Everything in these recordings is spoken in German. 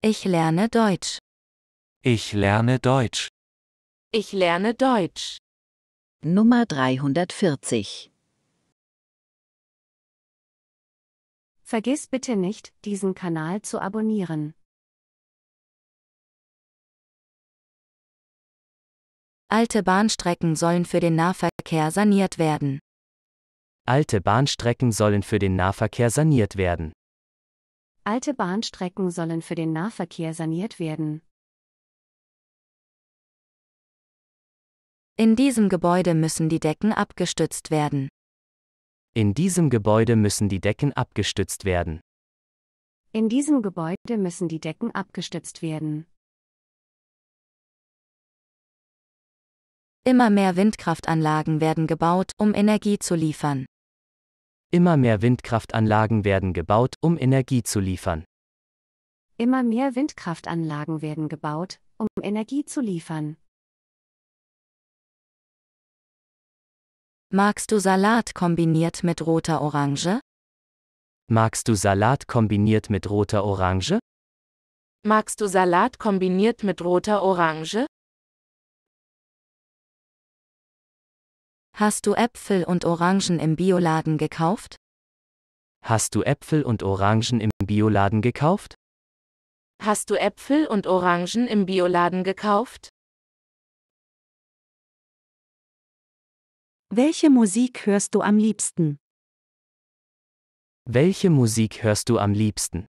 Ich lerne Deutsch. Ich lerne Deutsch. Ich lerne Deutsch. Nummer 340 Vergiss bitte nicht, diesen Kanal zu abonnieren. Alte Bahnstrecken sollen für den Nahverkehr saniert werden. Alte Bahnstrecken sollen für den Nahverkehr saniert werden. Alte Bahnstrecken sollen für den Nahverkehr saniert werden. In diesem Gebäude müssen die Decken abgestützt werden. In diesem Gebäude müssen die Decken abgestützt werden. In diesem Gebäude müssen die Decken abgestützt werden. Immer mehr Windkraftanlagen werden gebaut, um Energie zu liefern. Immer mehr Windkraftanlagen werden gebaut, um Energie zu liefern. Immer mehr Windkraftanlagen werden gebaut, um Energie zu liefern. Magst du Salat kombiniert mit roter Orange? Magst du Salat kombiniert mit roter Orange? Magst du Salat kombiniert mit roter Orange? Hast du Äpfel und Orangen im Bioladen gekauft? Hast du Äpfel und Orangen im Bioladen gekauft? Hast du Äpfel und Orangen im Bioladen gekauft? Welche Musik hörst du am liebsten? Welche Musik hörst du am liebsten?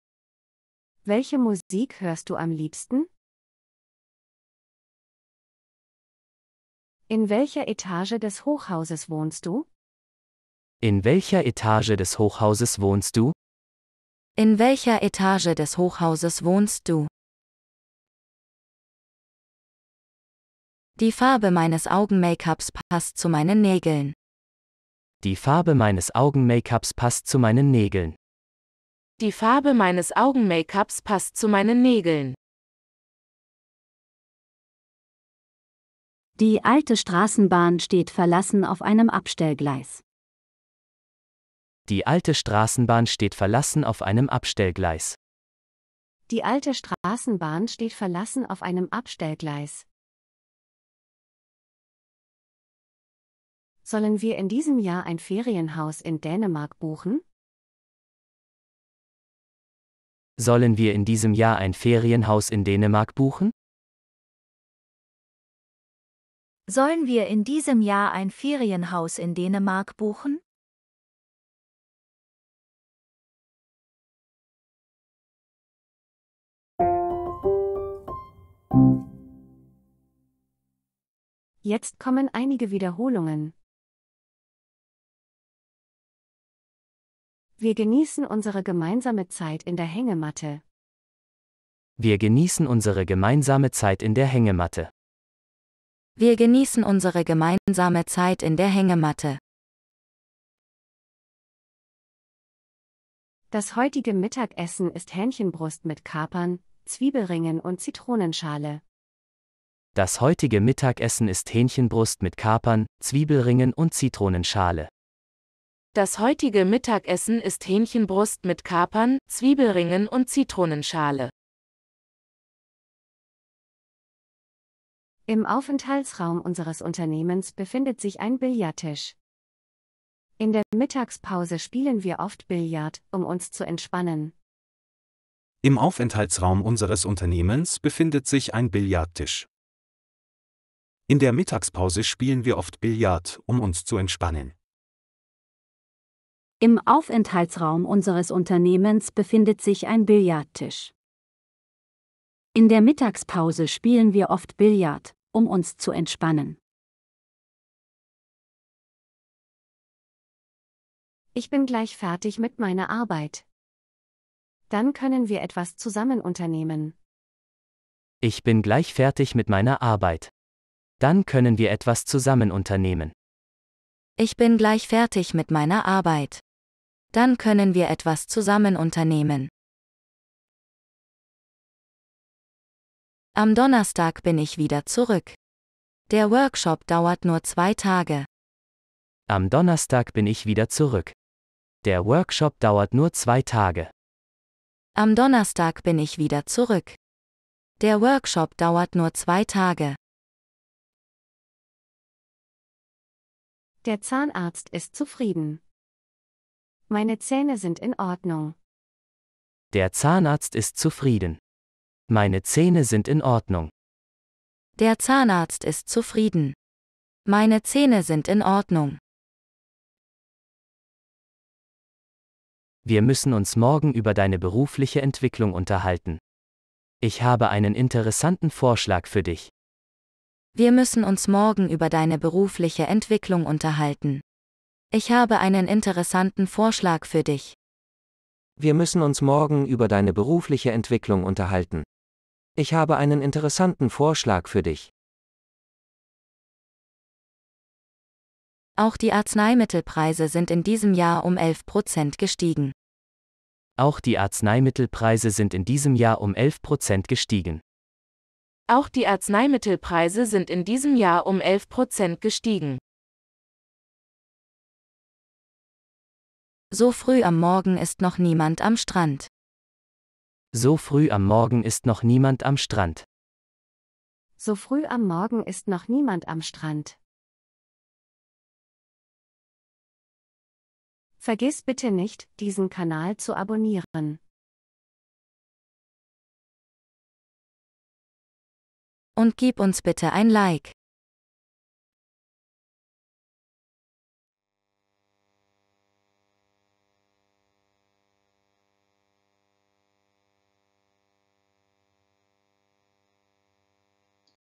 Welche Musik hörst du am liebsten? In welcher Etage des Hochhauses wohnst du? In welcher Etage des Hochhauses wohnst du? In welcher Etage des Hochhauses wohnst du? Die Farbe meines Augen-Make-ups passt zu meinen Nägeln. Die Farbe meines Augen-Make-ups passt zu meinen Nägeln. Die Farbe meines Augen-Make-ups passt zu meinen Nägeln. Die alte Straßenbahn steht verlassen auf einem Abstellgleis. Die alte Straßenbahn steht verlassen auf einem Abstellgleis. Die alte Straßenbahn steht verlassen auf einem Abstellgleis. Sollen wir in diesem Jahr ein Ferienhaus in Dänemark buchen? Sollen wir in diesem Jahr ein Ferienhaus in Dänemark buchen? Sollen wir in diesem Jahr ein Ferienhaus in Dänemark buchen? Jetzt kommen einige Wiederholungen. Wir genießen unsere gemeinsame Zeit in der Hängematte. Wir genießen unsere gemeinsame Zeit in der Hängematte. Wir genießen unsere gemeinsame Zeit in der Hängematte. Das heutige Mittagessen ist Hähnchenbrust mit Kapern, Zwiebelringen und Zitronenschale. Das heutige Mittagessen ist Hähnchenbrust mit Kapern, Zwiebelringen und Zitronenschale. Das heutige Mittagessen ist Hähnchenbrust mit Kapern, Zwiebelringen und Zitronenschale. Im Aufenthaltsraum unseres Unternehmens befindet sich ein Billardtisch. In der Mittagspause spielen wir oft Billard, um uns zu entspannen. Im Aufenthaltsraum unseres Unternehmens befindet sich ein Billardtisch. In der Mittagspause spielen wir oft Billard, um uns zu entspannen. Im Aufenthaltsraum unseres Unternehmens befindet sich ein Billardtisch. In der Mittagspause spielen wir oft Billard, um uns zu entspannen. Ich bin gleich fertig mit meiner Arbeit. Dann können wir etwas zusammen unternehmen. Ich bin gleich fertig mit meiner Arbeit. Dann können wir etwas zusammen unternehmen. Ich bin gleich fertig mit meiner Arbeit. Dann können wir etwas zusammen unternehmen. Am Donnerstag bin ich wieder zurück. Der Workshop dauert nur zwei Tage. Am Donnerstag bin ich wieder zurück. Der Workshop dauert nur zwei Tage. Am Donnerstag bin ich wieder zurück. Der Workshop dauert nur zwei Tage. Der Zahnarzt ist zufrieden. Meine Zähne sind in Ordnung. Der Zahnarzt ist zufrieden. Meine Zähne sind in Ordnung. Der Zahnarzt ist zufrieden. Meine Zähne sind in Ordnung. Wir müssen uns morgen über deine berufliche Entwicklung unterhalten. Ich habe einen interessanten Vorschlag für dich. Wir müssen uns morgen über deine berufliche Entwicklung unterhalten. Ich habe einen interessanten Vorschlag für dich. Wir müssen uns morgen über deine berufliche Entwicklung unterhalten. Ich habe einen interessanten Vorschlag für dich. Auch die Arzneimittelpreise sind in diesem Jahr um 11 Prozent gestiegen. Auch die Arzneimittelpreise sind in diesem Jahr um 11 Prozent gestiegen. Auch die Arzneimittelpreise sind in diesem Jahr um 11 Prozent gestiegen. So früh am Morgen ist noch niemand am Strand. So früh am Morgen ist noch niemand am Strand. So früh am Morgen ist noch niemand am Strand. Vergiss bitte nicht, diesen Kanal zu abonnieren. Und gib uns bitte ein Like.